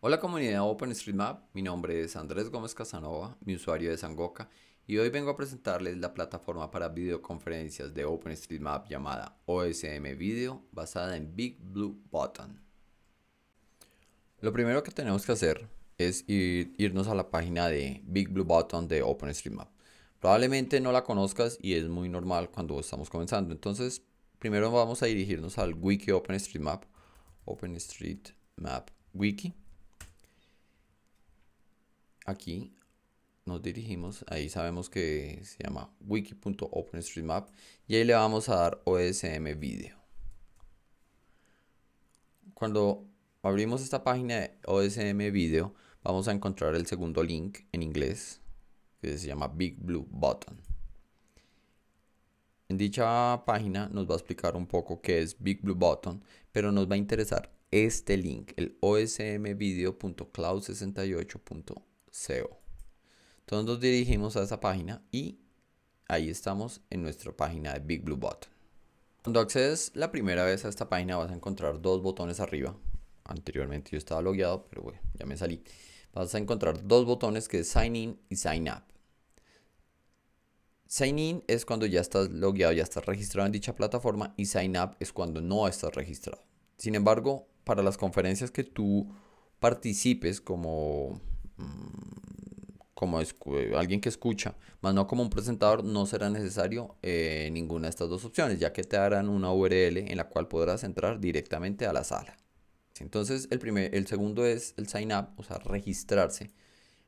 Hola comunidad OpenStreetMap, mi nombre es Andrés Gómez Casanova, mi usuario de Sangoka y hoy vengo a presentarles la plataforma para videoconferencias de OpenStreetMap llamada OSM Video basada en BigBlueButton Lo primero que tenemos que hacer es irnos a la página de BigBlueButton Blue Button de OpenStreetMap. Probablemente no la conozcas y es muy normal cuando estamos comenzando. Entonces, primero vamos a dirigirnos al wiki OpenStreetMap, OpenStreetMap Wiki aquí nos dirigimos, ahí sabemos que se llama wiki.openstreetmap y ahí le vamos a dar OSM video. Cuando abrimos esta página de OSM video, vamos a encontrar el segundo link en inglés que se llama Big Blue Button. En dicha página nos va a explicar un poco qué es Big Blue Button, pero nos va a interesar este link, el osmvideo.cloud68.org. SEO. Entonces nos dirigimos a esa página y ahí estamos en nuestra página de Big Blue Cuando accedes la primera vez a esta página vas a encontrar dos botones arriba. Anteriormente yo estaba logueado, pero bueno, ya me salí. Vas a encontrar dos botones que es Sign In y Sign Up. Sign in es cuando ya estás logueado, ya estás registrado en dicha plataforma y sign up es cuando no estás registrado. Sin embargo, para las conferencias que tú participes como Mm, como alguien que escucha, más no como un presentador, no será necesario eh, ninguna de estas dos opciones, ya que te harán una URL en la cual podrás entrar directamente a la sala. Entonces, el, primer, el segundo es el sign up, o sea, registrarse,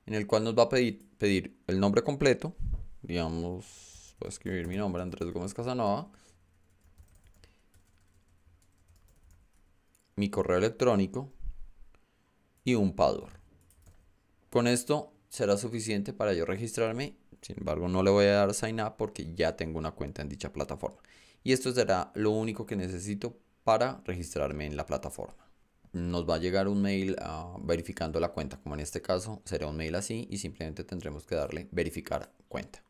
en el cual nos va a pedir, pedir el nombre completo, digamos, voy a escribir mi nombre, Andrés Gómez Casanova, mi correo electrónico y un password. Con esto será suficiente para yo registrarme. Sin embargo, no le voy a dar sign up porque ya tengo una cuenta en dicha plataforma. Y esto será lo único que necesito para registrarme en la plataforma. Nos va a llegar un mail ah, verificando la cuenta, como en este caso será un mail así y simplemente tendremos que darle verificar cuenta.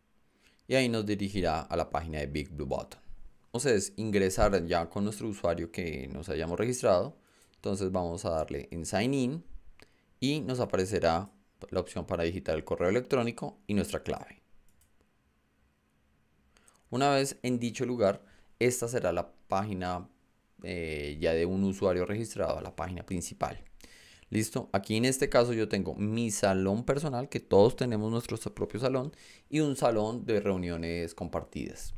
Y ahí nos dirigirá a la página de Big Blue Button. Entonces, ingresar ya con nuestro usuario que nos hayamos registrado. Entonces vamos a darle en sign in y nos aparecerá la opción para digitar el correo electrónico y nuestra clave. Una vez en dicho lugar, esta será la página eh, ya de un usuario registrado, la página principal. Listo, aquí en este caso yo tengo mi salón personal, que todos tenemos nuestro propio salón, y un salón de reuniones compartidas.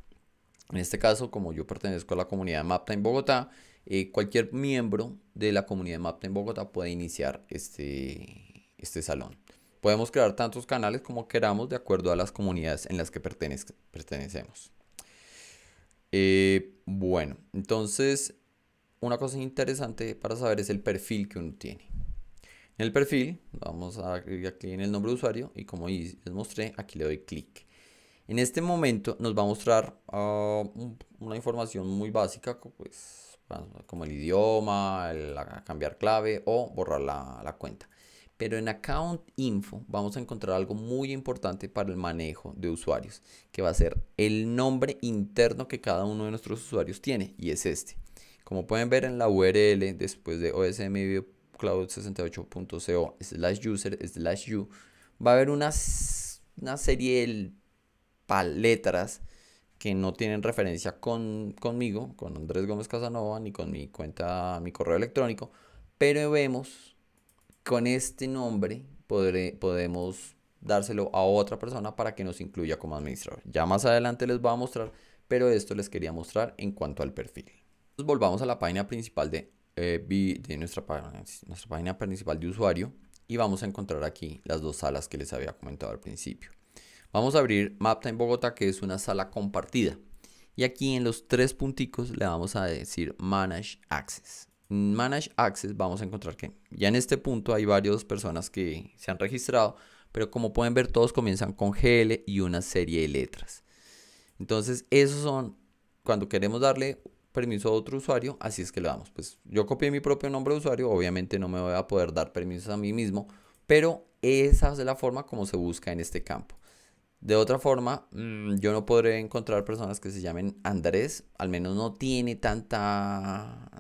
En este caso, como yo pertenezco a la comunidad Mapta en Bogotá, eh, cualquier miembro de la comunidad de Mapta en Bogotá puede iniciar este, este salón. Podemos crear tantos canales como queramos de acuerdo a las comunidades en las que pertenecemos. Eh, bueno, entonces una cosa interesante para saber es el perfil que uno tiene. En el perfil, vamos a ir aquí en el nombre de usuario y como les mostré, aquí le doy clic. En este momento nos va a mostrar ah, una información muy básica, pues, como el idioma, cambiar clave o borrar la cuenta. Pero en Account Info vamos a encontrar algo muy importante para el manejo de usuarios, que va a ser el nombre interno que cada uno de nuestros usuarios tiene, y es este. Como pueden ver en la URL, después de OSM 68.co slash user slash you, va a haber una, una serie de letras que no tienen referencia conmigo, con Andrés Gómez Casanova, ni con mi cuenta, mi correo electrónico, pero vemos con este nombre podemos dárselo a otra persona para que nos incluya como administrador. Ya más adelante les voy a mostrar, pero esto les quería mostrar en cuanto al perfil. volvamos a la página principal de, eh, de nuestra, nuestra página principal de usuario y vamos a encontrar aquí las dos salas que les había comentado al principio. Vamos a abrir MapTime Bogotá, que es una sala compartida. Y aquí en los tres punticos le vamos a decir Manage Access. Manage Access vamos a encontrar que ya en este punto hay varias personas que se han registrado, pero como pueden ver todos comienzan con GL y una serie de letras. Entonces esos son cuando queremos darle permiso a otro usuario, así es que le damos. Pues yo copié mi propio nombre de usuario, obviamente no me voy a poder dar permisos a mí mismo, pero esa es la forma como se busca en este campo. De otra forma, mm, yo no podré encontrar personas que se llamen Andrés, al menos no tiene tanta,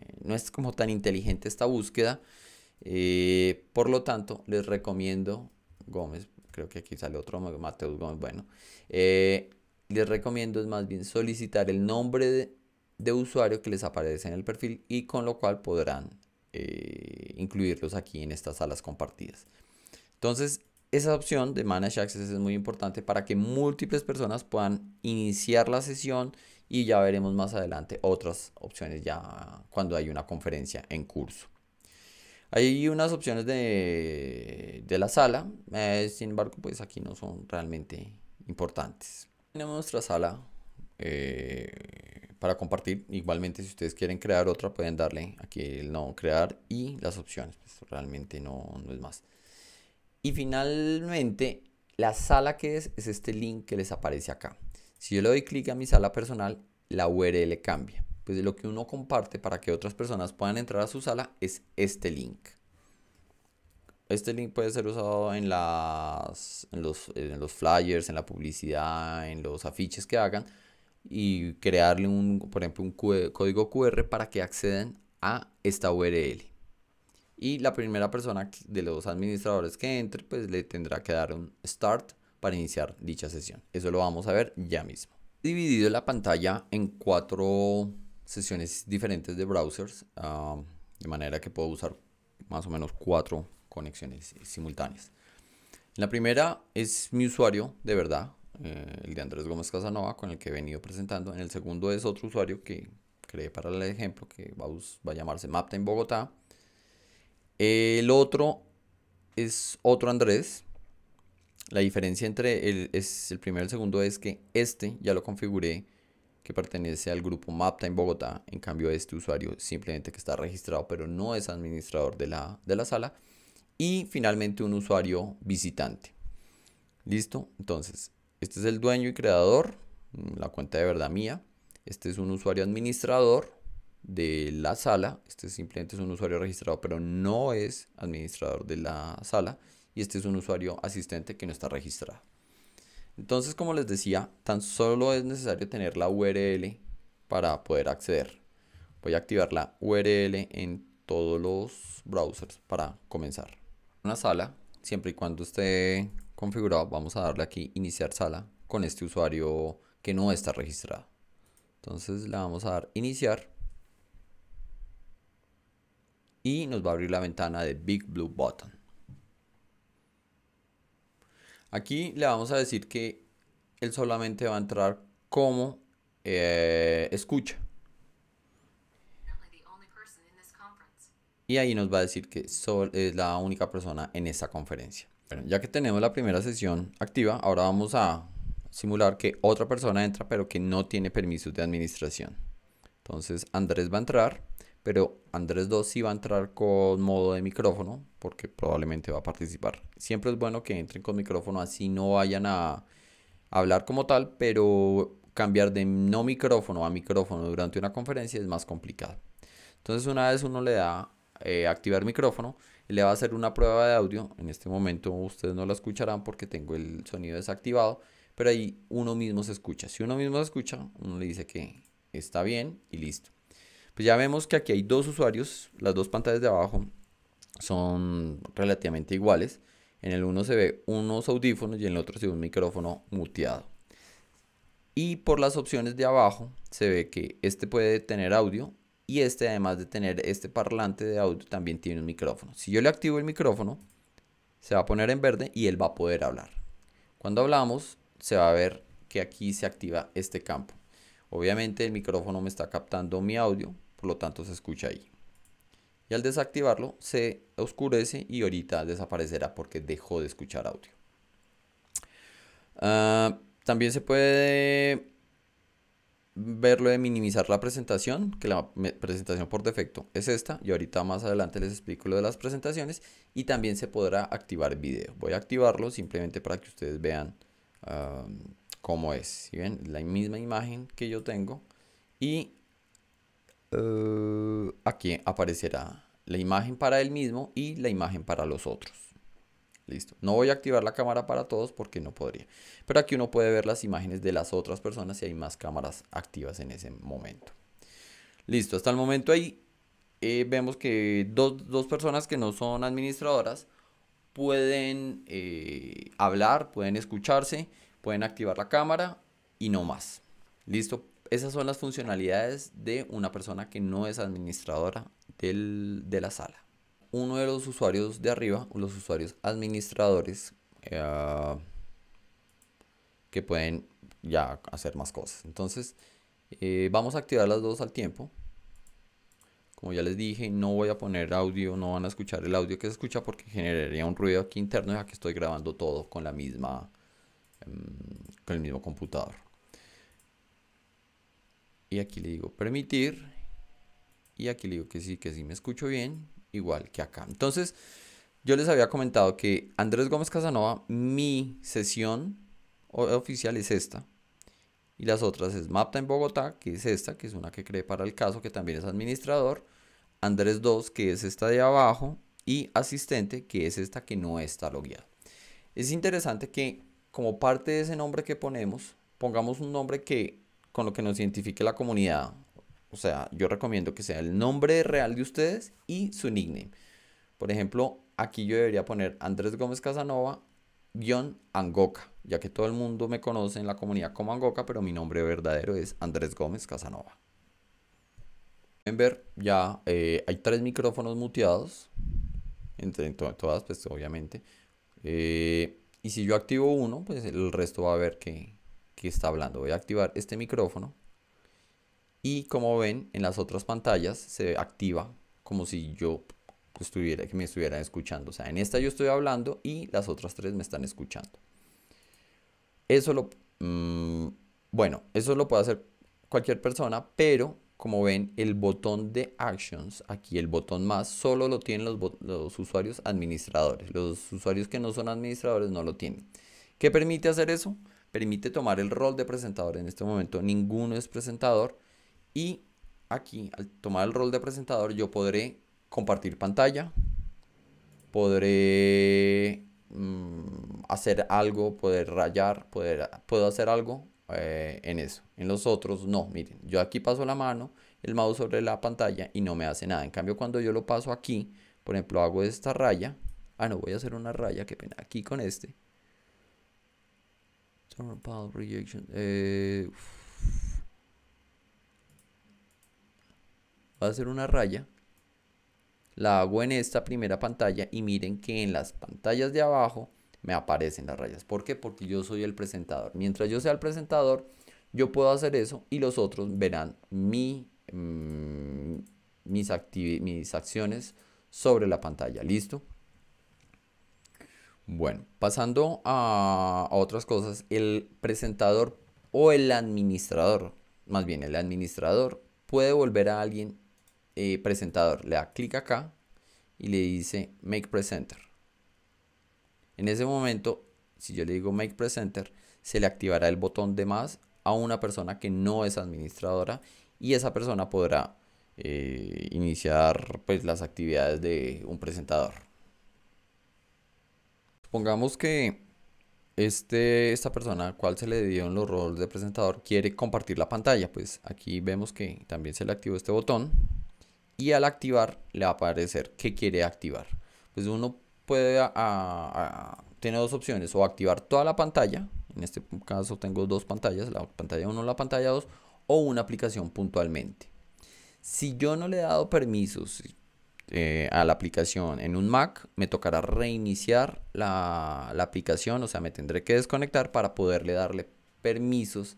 eh, no es como tan inteligente esta búsqueda. Eh, por lo tanto, les recomiendo Gómez, creo que aquí sale otro Mateus Gómez, bueno, eh, les recomiendo es más bien solicitar el nombre de, usuario que les aparece en el perfil y con lo cual podrán incluirlos aquí en estas salas compartidas. Entonces, esa opción de Manage Access es muy importante para que múltiples personas puedan iniciar la sesión y ya veremos más adelante otras opciones ya cuando hay una conferencia en curso. Hay unas opciones de, la sala, eh, sin embargo, pues aquí no son realmente importantes. Tenemos nuestra sala eh, para compartir. Igualmente, si ustedes quieren crear otra, pueden darle aquí el no crear y las opciones. Pues realmente no, no es más. Y finalmente, la sala que es es este link que les aparece acá. Si yo le doy clic a mi sala personal, la URL cambia. Pues lo que uno comparte para que otras personas puedan entrar a su sala es este link. Este link puede ser usado en, en los, flyers, en la publicidad, en los afiches que hagan y crearle un, por ejemplo, un código QR para que accedan a esta URL y la primera persona de los administradores que entre pues le tendrá que dar un start para iniciar dicha sesión. Eso lo vamos a ver ya mismo. Dividido la pantalla en cuatro sesiones diferentes de browsers ah, de manera que puedo usar más o menos cuatro conexiones simultáneas. La primera es mi usuario de verdad, eh, el de Andrés Gómez Casanova, con el que he venido presentando. En el segundo es otro usuario que creé para el ejemplo, que va a, va a llamarse MapTime Bogotá. El otro es otro Andrés. La diferencia entre el, es el primero y el segundo es que este ya lo configuré que pertenece al grupo MAPTA en Bogotá. En cambio, este usuario simplemente que está registrado, pero no es administrador de la, de la sala. Y finalmente un usuario visitante. ¿Listo? Entonces, este es el dueño y creador, la cuenta de verdad mía. Este es un usuario administrador, de la sala. Este simplemente es un usuario registrado, pero no es administrador de la sala. Y este es un usuario asistente que no está registrado. Entonces, como les decía, tan solo es necesario tener la URL para poder acceder. Voy a activar la URL en todos los browsers para comenzar. Una sala, siempre y cuando esté configurado, vamos a darle aquí iniciar sala con este usuario que no está registrado. Entonces le vamos a dar iniciar y nos va a abrir la ventana de Big Blue Button. Aquí le vamos a decir que él solamente va a entrar como eh, escucha. Y ahí nos va a decir que es la única persona en esta conferencia. Bueno, ya que tenemos la primera sesión activa, ahora vamos a simular que otra persona entra pero que no tiene permisos de administración. Entonces Andrés va a entrar pero Andrés 2 sí va a entrar con modo de micrófono porque probablemente va a participar. Siempre es bueno que entren con micrófono, así no vayan a hablar como tal, pero cambiar de no micrófono a micrófono durante una conferencia es más complicado. Entonces una vez uno le da eh, activar micrófono, le va a hacer una prueba de audio. En este momento ustedes no la escucharán porque tengo el sonido desactivado, pero ahí uno mismo se escucha. Si uno mismo se escucha, uno le dice que está bien y listo. Pues ya vemos que aquí hay dos usuarios, las dos pantallas de abajo son relativamente iguales. En el uno se ve unos audífonos y en el otro se ve un micrófono muteado. Y por las opciones de abajo se ve que este puede tener audio y este además de tener este parlante de audio también tiene un micrófono. Si yo le activo el micrófono se va a poner en verde y él va a poder hablar. Cuando hablamos se va a ver que aquí se activa este campo. Obviamente el micrófono me está captando mi audio, por lo tanto se escucha ahí. Y al desactivarlo se oscurece y ahorita desaparecerá porque dejó de escuchar audio. Ah, también se puede verlo de minimizar la presentación, que la presentación por defecto es esta, y ahorita más adelante les explico lo de las presentaciones, y también se podrá activar video. Voy a activarlo simplemente para que ustedes vean ah, cómo es. Si ven, la misma imagen que yo tengo, y eh, aquí aparecerá la imagen para él mismo y la imagen para los otros. Listo. No voy a activar la cámara para todos porque no podría. Pero aquí uno puede ver las imágenes de las otras personas si hay más cámaras activas en ese momento. Listo, hasta el momento ahí eh, vemos que dos, personas que no son administradoras pueden eh, hablar, pueden escucharse, pueden activar la cámara y no más. Listo, esas son las funcionalidades de una persona que no es administradora de la sala. Uno de los usuarios de arriba, los usuarios administradores, eh, que pueden ya hacer más cosas. Entonces, eh, vamos a activar las dos al tiempo. Como ya les dije, no voy a poner audio, no van a escuchar el audio que se escucha porque generaría un ruido aquí interno ya que estoy grabando todo con la misma, em, con el mismo computador y aquí le digo permitir y aquí le digo que sí, que sí me escucho bien, igual que acá. Entonces, yo les había comentado que Andrés Gómez Casanova, mi sesión oficial es esta. Y las otras es Mapta en Bogotá, que es esta, que es una que cree para el caso, que también es administrador. Andrés 2, que es esta de abajo. Y asistente, que es esta que no está logueada. Es interesante que como parte de ese nombre que ponemos, pongamos un nombre que con lo que nos identifique la comunidad. O sea, yo recomiendo que sea el nombre real de ustedes y su nickname. Por ejemplo, aquí yo debería poner Andrés Gómez Casanova, guión Angoca, ya que todo el mundo me conoce en la comunidad como Angoca, pero mi nombre verdadero es Andrés Gómez Casanova. Pueden ver, ya eh, hay tres micrófonos muteados, entre todas, pues obviamente. Eh, y si yo activo uno, pues el resto va a ver que, que está hablando. Voy a activar este micrófono y como ven en las otras pantallas se activa como si yo estuviera, que me estuviera escuchando. O sea, en esta yo estoy hablando y las otras tres me están escuchando. Eso lo... Mm, bueno, eso lo puede hacer cualquier persona, pero como ven, el botón de Actions, aquí el botón más, solo lo tienen los, los, usuarios administradores. Los usuarios que no son administradores no lo tienen. ¿Qué permite hacer eso? permite tomar el rol de presentador. En este momento ninguno es presentador y aquí al tomar el rol de presentador yo podré compartir pantalla, podré mm, hacer algo, poder rayar, poder, puedo hacer algo eh, en eso. En los otros no, miren, yo aquí paso la mano, el mouse sobre la pantalla y no me hace nada. En cambio cuando yo lo paso aquí, por ejemplo hago esta raya, ah no, voy a hacer una raya, qué pena, aquí con este. Eh, Va voy a hacer una raya. La hago en esta primera pantalla y miren que en las pantallas de abajo me aparecen las rayas. ¿Por qué? Porque yo soy el presentador. Mientras yo sea el presentador, yo puedo hacer eso y los otros verán mm, mis acciones sobre la pantalla. ¿Listo? Bueno, pasando a, otras cosas, el presentador o el administrador, más bien el administrador, puede volver a alguien eh, presentador. Le da clic acá y le dice Make Presenter. En ese momento, si yo le digo Make Presenter, se le activará el botón de más a una persona que no es administradora y esa persona podrá eh, iniciar pues, las actividades de un presentador. Supongamos que este, esta persona la cual se le dieron los roles de presentador quiere compartir la pantalla. Pues aquí vemos que también se le activó este botón y al activar le va a aparecer que quiere activar. Pues uno puede tener dos opciones, o activar toda la pantalla, en este caso tengo dos pantallas, la pantalla 1 la pantalla 2, o una aplicación puntualmente. Si yo no le he dado permisos, eh, a la aplicación en un Mac, me tocará reiniciar la, aplicación, o sea, me tendré que desconectar para poderle darle permisos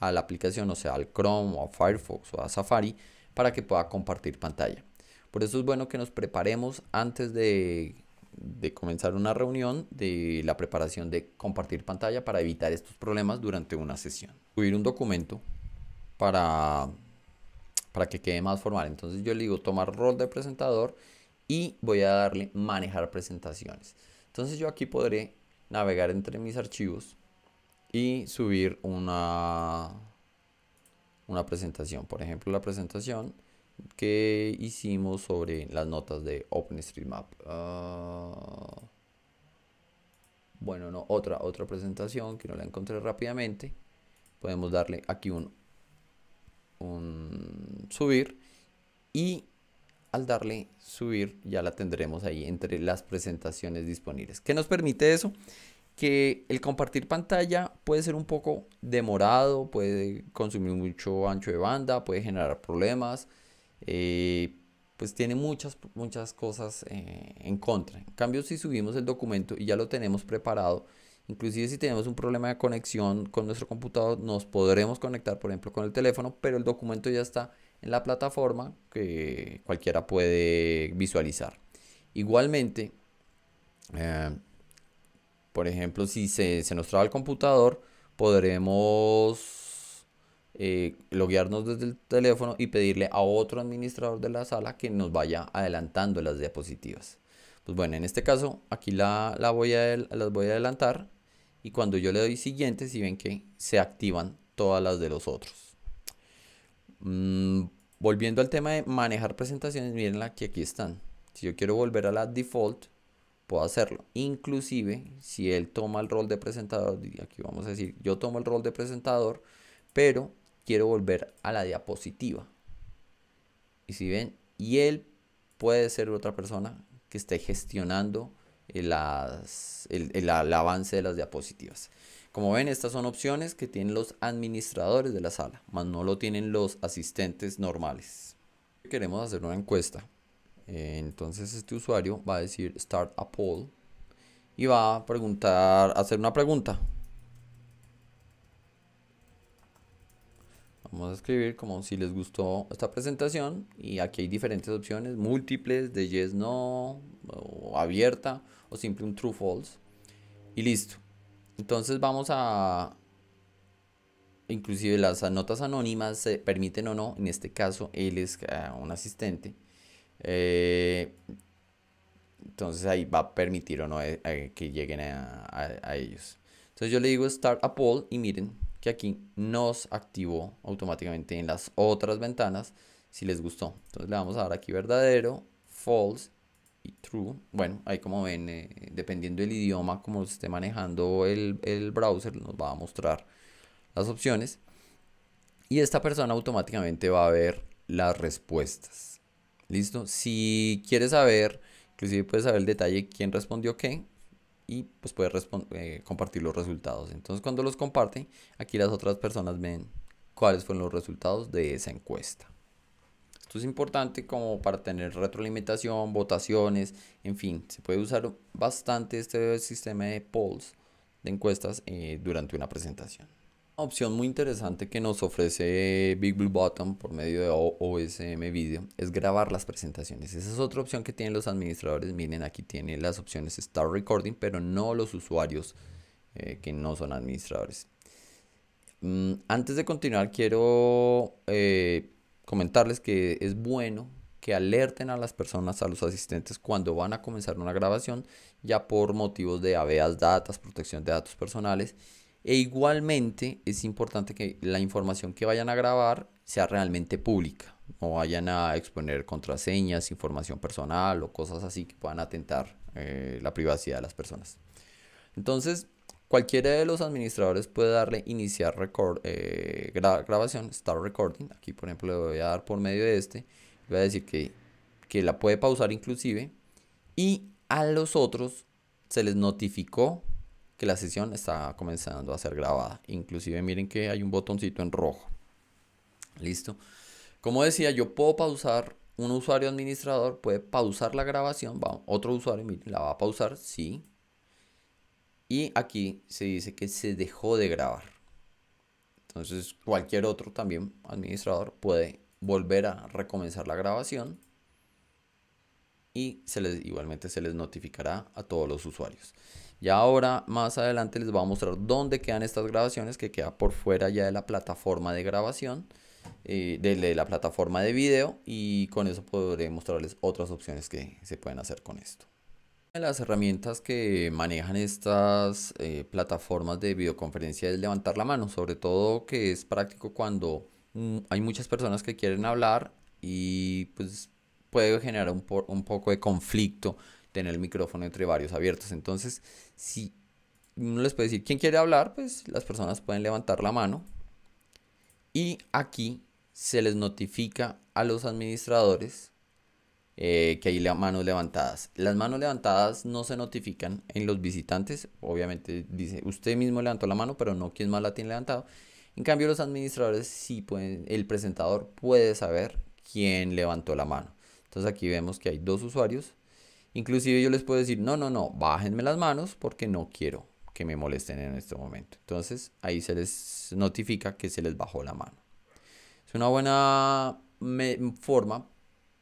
a la aplicación, o sea, al Chrome o a Firefox o a Safari, para que pueda compartir pantalla. Por eso es bueno que nos preparemos antes de, de comenzar una reunión de la preparación de compartir pantalla para evitar estos problemas durante una sesión. Subir un documento para para que quede más formal. Entonces yo le digo tomar rol de presentador y voy a darle manejar presentaciones. Entonces yo aquí podré navegar entre mis archivos y subir una, una presentación. Por ejemplo, la presentación que hicimos sobre las notas de OpenStreetMap. Ah, bueno, no, otra, otra presentación que no la encontré rápidamente. Podemos darle aquí un un subir y al darle subir ya la tendremos ahí entre las presentaciones disponibles. que nos permite eso? Que el compartir pantalla puede ser un poco demorado, puede consumir mucho ancho de banda, puede generar problemas, eh, pues tiene muchas, muchas cosas eh, en contra. En cambio, si subimos el documento y ya lo tenemos preparado, Inclusive si tenemos un problema de conexión con nuestro computador, nos podremos conectar, por ejemplo, con el teléfono, pero el documento ya está en la plataforma que cualquiera puede visualizar. Igualmente, eh, por ejemplo, si se, nos traba el computador, podremos eh, loguearnos desde el teléfono y pedirle a otro administrador de la sala que nos vaya adelantando las diapositivas. Pues bueno, en este caso aquí la, voy a, las voy a adelantar y cuando yo le doy siguiente, si ven que se activan todas las de los otros. Mm, volviendo al tema de manejar presentaciones, miren la que aquí están. Si yo quiero volver a la default, puedo hacerlo. Inclusive, si él toma el rol de presentador, aquí vamos a decir, yo tomo el rol de presentador, pero quiero volver a la diapositiva. Y si ven, y él puede ser otra persona que esté gestionando el, avance de las diapositivas. Como ven, estas son opciones que tienen los administradores de la sala, más no lo tienen los asistentes normales. Queremos hacer una encuesta. Eh, entonces este usuario va a decir Start a Poll y va a preguntar, hacer una pregunta. Vamos a escribir como si les gustó esta presentación y aquí hay diferentes opciones, múltiples, de yes, no, abierta, o simple un true false y listo. Entonces vamos a inclusive las notas anónimas se permiten o no, en este caso él es eh, un asistente. Eh, entonces ahí va a permitir o no eh, que lleguen a, ellos. Entonces yo le digo start a poll y miren que aquí nos activó automáticamente en las otras ventanas si les gustó. Entonces le vamos a dar aquí verdadero, false true. Bueno, ahí como ven, eh, dependiendo del idioma como esté manejando el, browser, nos va a mostrar las opciones. Y esta persona automáticamente va a ver las respuestas. ¿Listo? Si quieres saber, inclusive puedes saber el detalle quién respondió qué y pues puedes eh, compartir los resultados. Entonces cuando los comparten, aquí las otras personas ven cuáles fueron los resultados de esa encuesta. Esto es importante como para tener retroalimentación, votaciones, en fin, se puede usar bastante este sistema de polls, de encuestas, eh, durante una presentación. Una opción muy interesante que nos ofrece Big Blue por medio de OSM Video es grabar las presentaciones. Esa es otra opción que tienen los administradores. Miren, aquí tiene las opciones Start Recording, pero no los usuarios eh, que no son administradores. Mm, antes de continuar, quiero... Eh, comentarles que es bueno que alerten a las personas, a los asistentes cuando van a comenzar una grabación, ya por motivos de habeas datas, protección de datos personales. E igualmente es importante que la información que vayan a grabar sea realmente pública. No vayan a exponer contraseñas, información personal o cosas así que puedan atentar eh, la privacidad de las personas. Entonces, Cualquiera de los administradores puede darle iniciar eh, grabación, start recording. Aquí, por ejemplo, le voy a dar por medio de este. Voy a decir que, que la puede pausar inclusive. Y a los otros se les notificó que la sesión está comenzando a ser grabada. Inclusive miren que hay un botoncito en rojo. Listo. Como decía, yo puedo pausar, un usuario administrador puede pausar la grabación, va, otro usuario la va a pausar, sí, y aquí se dice que se dejó de grabar. Entonces cualquier otro también administrador puede volver a recomenzar la grabación y se les, igualmente se les notificará a todos los usuarios. Y ahora más adelante les voy a mostrar dónde quedan estas grabaciones que queda por fuera ya de la plataforma de grabación, eh, de, de la plataforma de video y con eso podré mostrarles otras opciones que se pueden hacer con esto las herramientas que manejan estas eh, plataformas de videoconferencia es levantar la mano, sobre todo que es práctico cuando mm, hay muchas personas que quieren hablar y pues puede generar un, un poco de conflicto tener el micrófono entre varios abiertos. Entonces, si uno les puede decir quién quiere hablar, pues las personas pueden levantar la mano y aquí se les notifica a los administradores eh, que hay manos levantadas. Las manos levantadas no se notifican en los visitantes, obviamente dice usted mismo levantó la mano, pero no quien más la tiene levantado. En cambio, los administradores sí pueden, el presentador puede saber quién levantó la mano. Entonces aquí vemos que hay dos usuarios. Inclusive yo les puedo decir, no, no, no, bájenme las manos porque no quiero que me molesten en este momento. Entonces ahí se les notifica que se les bajó la mano. Es una buena forma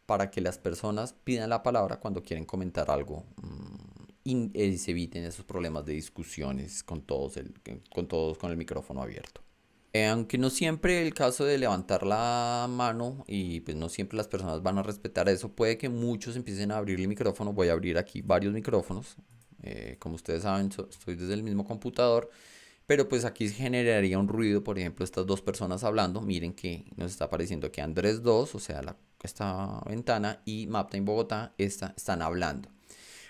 para que las personas pidan la palabra cuando quieren comentar algo mm, eh, y se eviten esos problemas de discusiones con todos, con, todos con el micrófono abierto. Eh, aunque no siempre el caso de levantar la mano y pues no siempre las personas van a respetar eso, puede que muchos empiecen a abrir el micrófono. Voy a abrir aquí varios micrófonos. Eh, como ustedes saben, estoy desde el mismo computador pero pues aquí generaría un ruido, por ejemplo, estas dos personas hablando. Miren que nos está apareciendo que Andrés 2, o sea, esta ventana, y en Bogotá están hablando.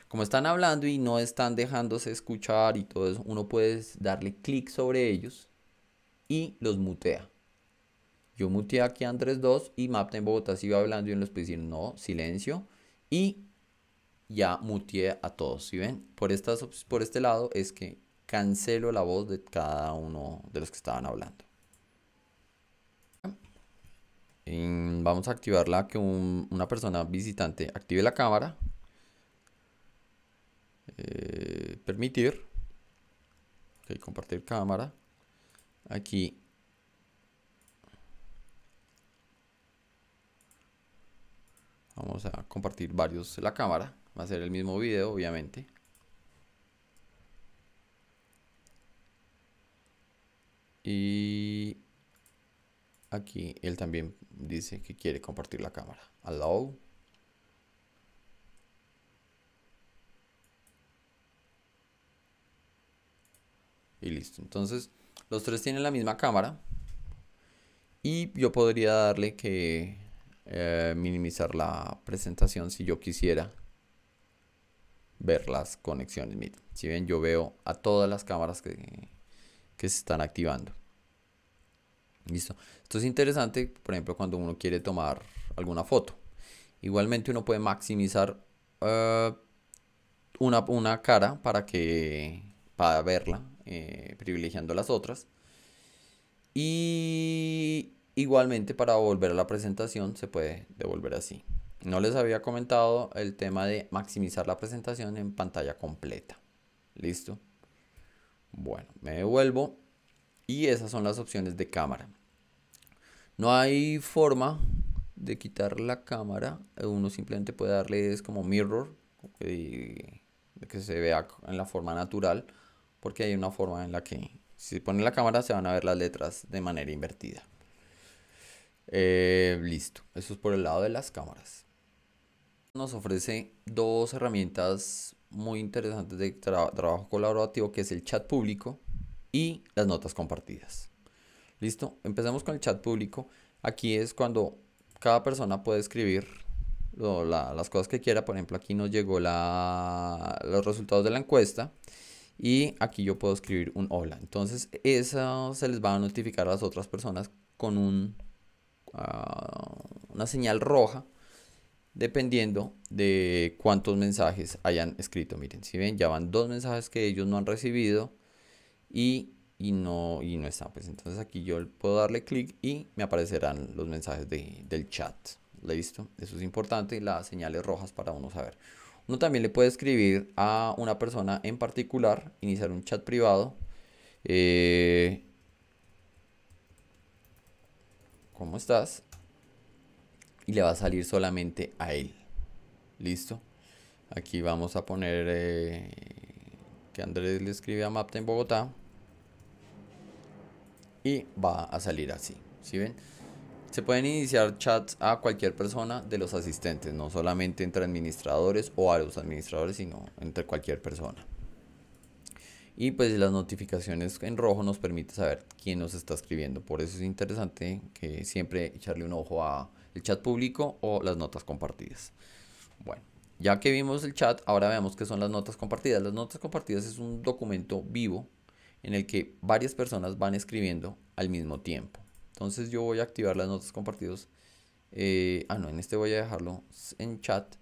Como están hablando y no están dejándose escuchar y todo eso, uno puede darle clic sobre ellos y los mutea. Yo muteé aquí Andrés 2 y en Bogotá sigue hablando y uno les puede decir no, silencio. Y ya muteé a todos, ¿sí ven? Por, estas, por este lado es que cancelo la voz de cada uno de los que estaban hablando. vamos a activarla que una persona visitante active la cámara. Eh, permitir. compartir cámara. Aquí vamos a compartir varios la cámara va a ser el mismo video obviamente Y aquí él también dice que quiere compartir la cámara. Allow. Y listo. Entonces, los tres tienen la misma cámara. Y yo podría darle que eh, minimizar la presentación si yo quisiera ver las conexiones. Miren, si ven, yo veo a todas las cámaras que, que se están activando. ¿Listo? Esto es interesante, por ejemplo, cuando uno quiere tomar alguna foto. Igualmente uno puede maximizar eh, una, cara para que para verla, eh, privilegiando las otras. Y igualmente para volver a la presentación se puede devolver así. No les había comentado el tema de maximizar la presentación en pantalla completa. ¿Listo? Bueno, me devuelvo y esas son las opciones de cámara. No hay forma de quitar la cámara, uno simplemente puede darle es como mirror, que, que se vea en la forma natural, porque hay una forma en la que si se pone la cámara se van a ver las letras de manera invertida. Eh, listo, eso es por el lado de las cámaras. Nos ofrece dos herramientas muy interesantes de trabajo colaborativo, que es el chat público y las notas compartidas. ¿Listo? empecemos con el chat público. Aquí es cuando cada persona puede escribir las cosas que quiera. Por ejemplo, aquí nos llegó los resultados de la encuesta y aquí yo puedo escribir un hola. Entonces, eso se les va a notificar a las otras personas con un, ah, una señal roja dependiendo de cuántos mensajes hayan escrito. Miren, si ven, ya van dos mensajes que ellos no han recibido y, no, y no están. Pues entonces aquí yo puedo darle clic y me aparecerán los mensajes del chat. visto? Eso es importante las señales rojas para uno saber. Uno también le puede escribir a una persona en particular, iniciar un chat privado. Eh, ¿Cómo estás? y le va a salir solamente a él. ¿Listo? Aquí vamos a poner eh, que Andrés le escribe a Mapta en Bogotá. Y va a salir así. ¿Sí ven? Se pueden iniciar chats a cualquier persona de los asistentes, no solamente entre administradores o a los administradores, sino entre cualquier persona. Y pues las notificaciones en rojo nos permite saber quién nos está escribiendo. Por eso es interesante que siempre echarle un ojo a, el chat público o las notas compartidas. Bueno, ya que vimos el chat, ahora veamos qué son las notas compartidas. Las notas compartidas es un documento vivo en el que varias personas van escribiendo al mismo tiempo. Entonces yo voy a activar las notas compartidas. Eh, ah, no, en este voy a dejarlo en chat.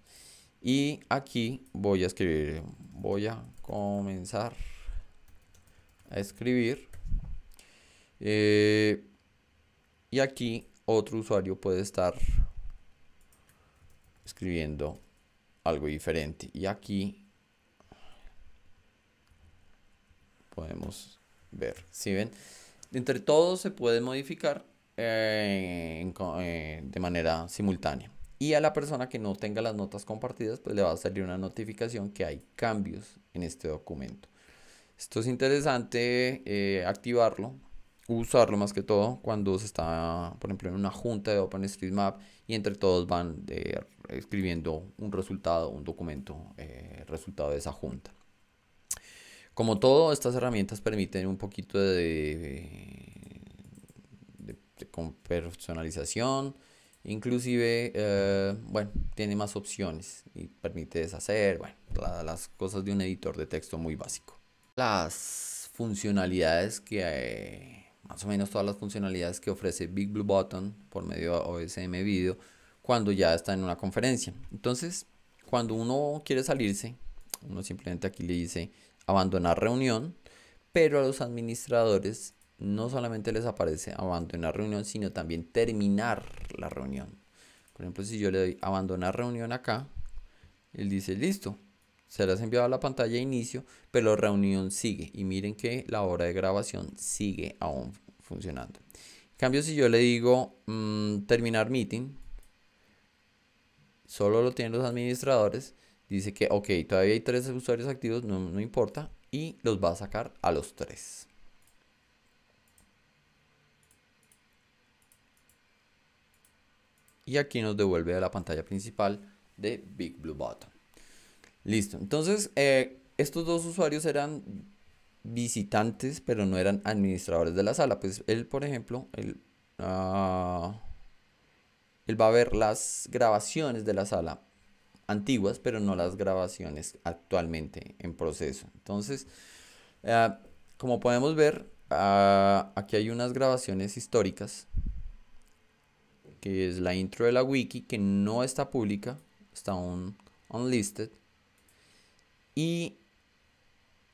Y aquí voy a escribir, voy a comenzar a escribir. Eh, y aquí otro usuario puede estar escribiendo algo diferente. Y aquí podemos ver, si ven, entre todos se puede modificar eh, eh, de manera simultánea. Y a la persona que no tenga las notas compartidas, pues le va a salir una notificación que hay cambios en este documento. Esto es interesante eh, activarlo usarlo más que todo cuando se está, por ejemplo, en una junta de OpenStreetMap y entre todos van eh, escribiendo un resultado, un documento, El eh, resultado de esa junta. Como todo, estas herramientas permiten un poquito de, de, personalización, inclusive, eh, bueno, tiene más opciones y permite deshacer, bueno, las cosas de un editor de texto muy básico. Las funcionalidades que... hay más o menos todas las funcionalidades que ofrece Big Blue Button por medio de OSM Video cuando ya está en una conferencia. Entonces, cuando uno quiere salirse, uno simplemente aquí le dice abandonar reunión, pero a los administradores no solamente les aparece abandonar reunión, sino también terminar la reunión. Por ejemplo, si yo le doy abandonar reunión acá, él dice listo, se ha enviado a la pantalla de inicio, pero la reunión sigue. Y miren que la hora de grabación sigue aún funcionando. En cambio, si yo le digo mm, terminar meeting, solo lo tienen los administradores. Dice que, ok, todavía hay tres usuarios activos, no, no importa. Y los va a sacar a los tres. Y aquí nos devuelve a la pantalla principal de Big Blue Button. Listo. Entonces, eh, estos dos usuarios eran visitantes, pero no eran administradores de la sala. Pues él, por ejemplo, ah, él, va a ver las grabaciones de la sala antiguas, pero no las grabaciones actualmente en proceso. Entonces, eh, como podemos ver, ah, aquí hay unas grabaciones históricas, que es la intro de la wiki, que no está pública, está un unlisted. Y,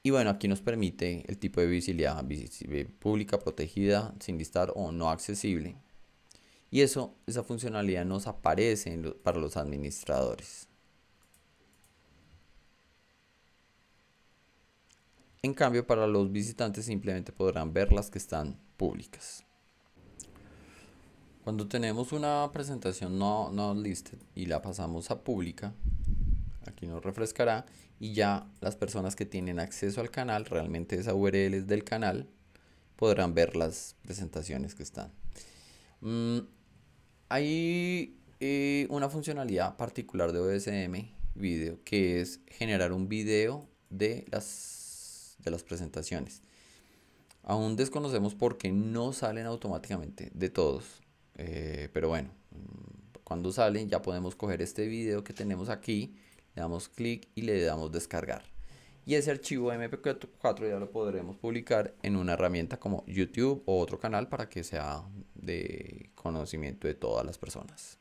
bueno, aquí nos permite el tipo de visibilidad, pública, protegida, sin listar o no accesible. Y eso, esa funcionalidad nos aparece para los administradores. En cambio, para los visitantes simplemente podrán ver las que están públicas. Cuando tenemos una presentación no, no listed y la pasamos a pública, aquí nos refrescará y ya las personas que tienen acceso al canal, realmente esa URL es del canal, podrán ver las presentaciones que están. Mm, hay eh, una funcionalidad particular de OSM Video que es generar un video de las, de las presentaciones. Aún desconocemos por qué no salen automáticamente de todos, eh, pero bueno, mm, cuando salen ya podemos coger este video que tenemos aquí le damos clic y le damos descargar. Y ese archivo MP4 ya lo podremos publicar en una herramienta como YouTube o otro canal para que sea de conocimiento de todas las personas.